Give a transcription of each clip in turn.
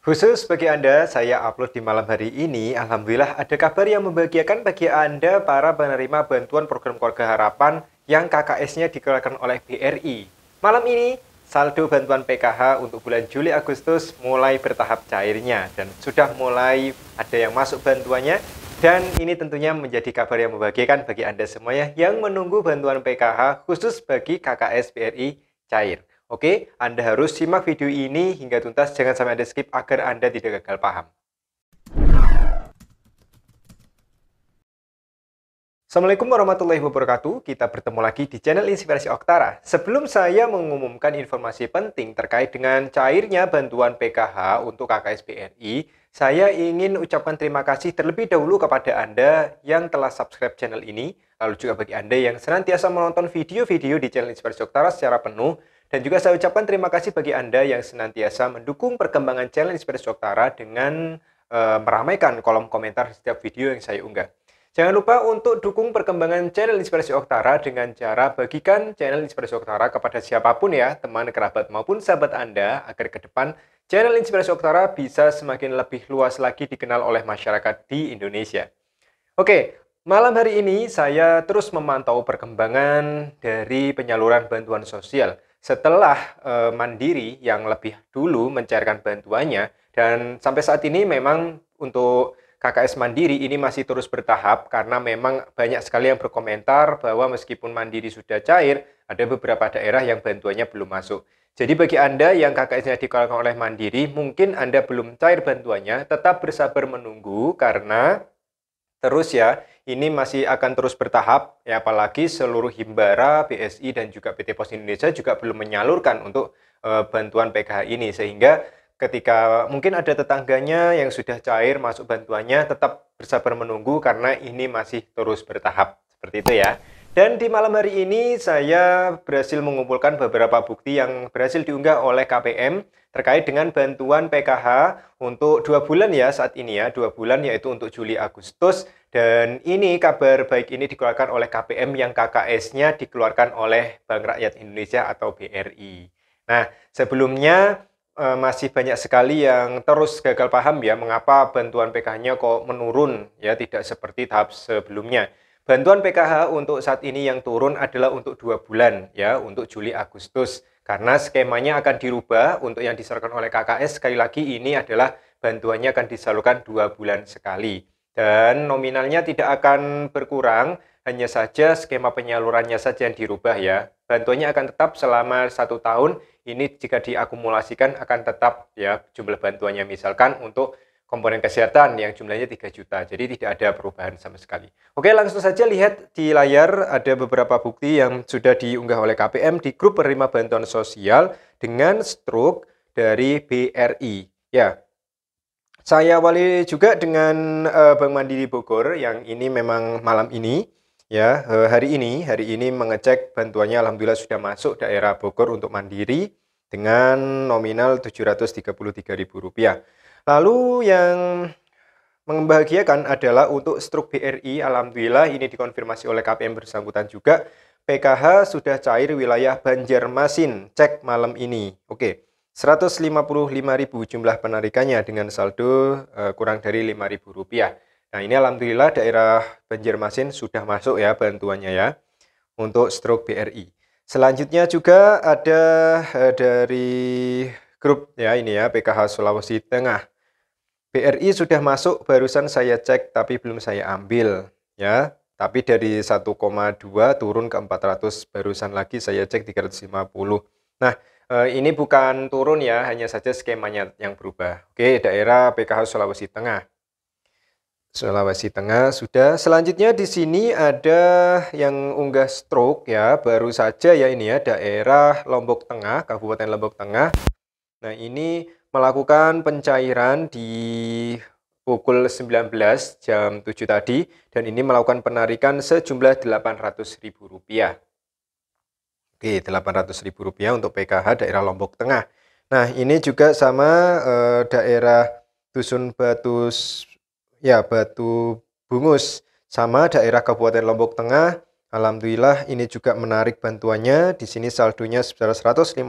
Khusus bagi Anda, saya upload di malam hari ini. Alhamdulillah ada kabar yang membahagiakan bagi Anda para penerima bantuan program keluarga harapan yang KKS-nya dikeluarkan oleh BRI. Malam ini, saldo bantuan PKH untuk bulan Juli Agustus mulai bertahap cairnya dan sudah mulai ada yang masuk bantuannya dan ini tentunya menjadi kabar yang membahagiakan bagi Anda semuanya yang menunggu bantuan PKH khusus bagi KKS BRI cair. Oke, Anda harus simak video ini hingga tuntas, jangan sampai Anda skip agar Anda tidak gagal paham. Assalamualaikum warahmatullahi wabarakatuh. Kita bertemu lagi di channel Inspirasi Oktara. Sebelum saya mengumumkan informasi penting terkait dengan cairnya bantuan PKH untuk KKSBNI, saya ingin ucapkan terima kasih terlebih dahulu kepada Anda yang telah subscribe channel ini, lalu juga bagi Anda yang senantiasa menonton video-video di channel Inspirasi Oktara secara penuh, dan juga saya ucapkan terima kasih bagi Anda yang senantiasa mendukung perkembangan channel Inspirasi Oktara dengan e, meramaikan kolom komentar setiap video yang saya unggah. Jangan lupa untuk dukung perkembangan channel Inspirasi Oktara dengan cara bagikan channel Inspirasi Oktara kepada siapapun ya, teman, kerabat maupun sahabat Anda, agar ke depan channel Inspirasi Oktara bisa semakin lebih luas lagi dikenal oleh masyarakat di Indonesia. Oke, malam hari ini saya terus memantau perkembangan dari penyaluran bantuan sosial setelah e, Mandiri yang lebih dulu mencairkan bantuannya dan sampai saat ini memang untuk KKS Mandiri ini masih terus bertahap karena memang banyak sekali yang berkomentar bahwa meskipun Mandiri sudah cair, ada beberapa daerah yang bantuannya belum masuk. Jadi bagi Anda yang KKS-nya dikeluarkan oleh Mandiri, mungkin Anda belum cair bantuannya, tetap bersabar menunggu karena terus ya, ini masih akan terus bertahap, ya apalagi seluruh Himbara, BSI dan juga PT Pos Indonesia juga belum menyalurkan untuk e, bantuan PKH ini. Sehingga ketika mungkin ada tetangganya yang sudah cair masuk bantuannya, tetap bersabar menunggu karena ini masih terus bertahap. Seperti itu ya. Dan di malam hari ini saya berhasil mengumpulkan beberapa bukti yang berhasil diunggah oleh KPM terkait dengan bantuan PKH untuk dua bulan ya saat ini ya, dua bulan yaitu untuk Juli Agustus. Dan ini kabar baik ini dikeluarkan oleh KPM yang KKS-nya dikeluarkan oleh Bank Rakyat Indonesia atau BRI. Nah, sebelumnya e, masih banyak sekali yang terus gagal paham ya mengapa bantuan PKH-nya kok menurun ya tidak seperti tahap sebelumnya. Bantuan PKH untuk saat ini yang turun adalah untuk dua bulan ya, untuk Juli Agustus. Karena skemanya akan dirubah untuk yang diserahkan oleh KKS sekali lagi ini adalah bantuannya akan disalurkan dua bulan sekali. Dan nominalnya tidak akan berkurang, hanya saja skema penyalurannya saja yang dirubah ya. Bantuannya akan tetap selama satu tahun, ini jika diakumulasikan akan tetap ya jumlah bantuannya misalkan untuk komponen kesehatan yang jumlahnya 3 juta. Jadi tidak ada perubahan sama sekali. Oke, langsung saja lihat di layar ada beberapa bukti yang sudah diunggah oleh KPM di grup penerima bantuan sosial dengan stroke dari BRI. Ya. Saya awali juga dengan uh, Bank Mandiri Bogor yang ini memang malam ini ya eh, hari ini hari ini mengecek bantuannya alhamdulillah sudah masuk daerah Bogor untuk mandiri dengan nominal Rp733.000. Lalu yang membahagiakan adalah untuk struk BRI, alhamdulillah ini dikonfirmasi oleh KPM bersangkutan juga, PKH sudah cair wilayah Banjarmasin, cek malam ini. Oke, 155.000 jumlah penarikannya dengan saldo e, kurang dari 5.000 rupiah. Nah ini alhamdulillah daerah Banjarmasin sudah masuk ya bantuannya ya untuk struk BRI. Selanjutnya juga ada e, dari Grup ya ini ya PKH Sulawesi Tengah. BRI sudah masuk barusan saya cek tapi belum saya ambil ya. Tapi dari 1,2 turun ke 400 barusan lagi saya cek 350. Nah, eh, ini bukan turun ya, hanya saja skemanya yang berubah. Oke, daerah PKH Sulawesi Tengah. Sulawesi Tengah sudah. Selanjutnya di sini ada yang unggah stroke ya, baru saja ya ini ya daerah Lombok Tengah, Kabupaten Lombok Tengah. Nah, ini melakukan pencairan di pukul 19 jam 7 tadi dan ini melakukan penarikan sejumlah Rp800.000. Oke, Rp800.000 untuk PKH daerah Lombok Tengah. Nah, ini juga sama eh, daerah Dusun Batu ya Batu Bungus sama daerah Kabupaten Lombok Tengah. Alhamdulillah ini juga menarik bantuannya. Di sini saldonya sebesar 152.000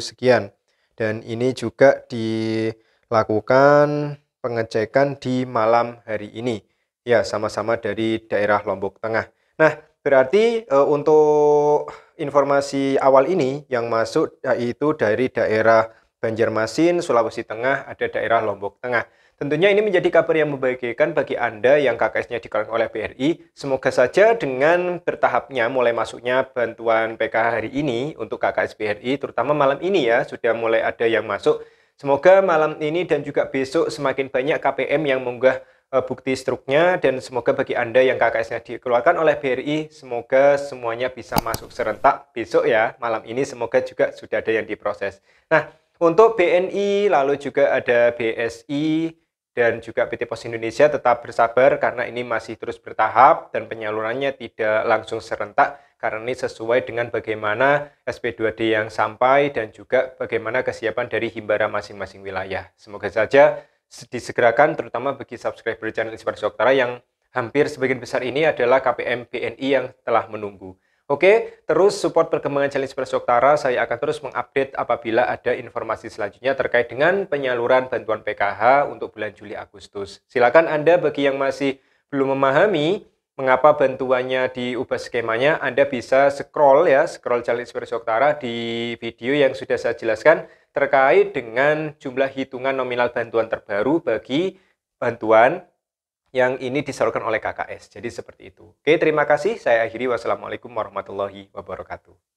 sekian dan ini juga dilakukan pengecekan di malam hari ini. Ya, sama-sama dari daerah Lombok Tengah. Nah, berarti e, untuk informasi awal ini yang masuk yaitu dari daerah Banjarmasin, Sulawesi Tengah, ada daerah Lombok Tengah. Tentunya ini menjadi kabar yang membahagiakan bagi Anda yang KKS-nya dikeluarkan oleh BRI. Semoga saja dengan bertahapnya mulai masuknya bantuan PKH hari ini untuk KKS BRI, terutama malam ini ya, sudah mulai ada yang masuk. Semoga malam ini dan juga besok semakin banyak KPM yang mengunggah eh, bukti struknya dan semoga bagi Anda yang KKS-nya dikeluarkan oleh BRI, semoga semuanya bisa masuk serentak besok ya, malam ini semoga juga sudah ada yang diproses. Nah, untuk BNI, lalu juga ada BSI, dan juga PT Pos Indonesia tetap bersabar karena ini masih terus bertahap dan penyalurannya tidak langsung serentak karena ini sesuai dengan bagaimana SP2D yang sampai dan juga bagaimana kesiapan dari himbara masing-masing wilayah. Semoga saja disegerakan terutama bagi subscriber channel Inspirasi Oktara yang hampir sebagian besar ini adalah KPM BNI yang telah menunggu. Oke, terus support perkembangan Challenge Presok Saya akan terus mengupdate apabila ada informasi selanjutnya terkait dengan penyaluran bantuan PKH untuk bulan Juli Agustus. Silakan Anda bagi yang masih belum memahami mengapa bantuannya diubah skemanya, Anda bisa scroll ya, scroll Challenge Presok di video yang sudah saya jelaskan terkait dengan jumlah hitungan nominal bantuan terbaru bagi bantuan yang ini disalurkan oleh KKS. Jadi seperti itu. Oke, terima kasih. Saya akhiri. Wassalamualaikum warahmatullahi wabarakatuh.